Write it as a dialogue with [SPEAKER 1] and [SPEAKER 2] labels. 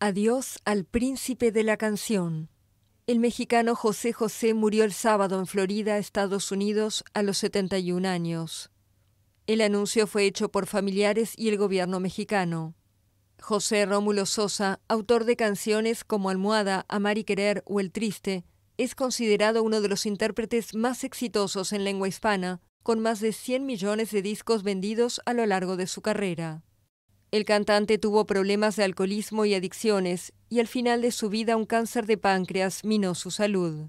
[SPEAKER 1] Adiós al príncipe de la canción. El mexicano José José murió el sábado en Florida, Estados Unidos, a los 71 años. El anuncio fue hecho por familiares y el gobierno mexicano. José Rómulo Sosa, autor de canciones como Almohada, Amar y Querer o El Triste, es considerado uno de los intérpretes más exitosos en lengua hispana, con más de 100 millones de discos vendidos a lo largo de su carrera. El cantante tuvo problemas de alcoholismo y adicciones, y al final de su vida un cáncer de páncreas minó su salud.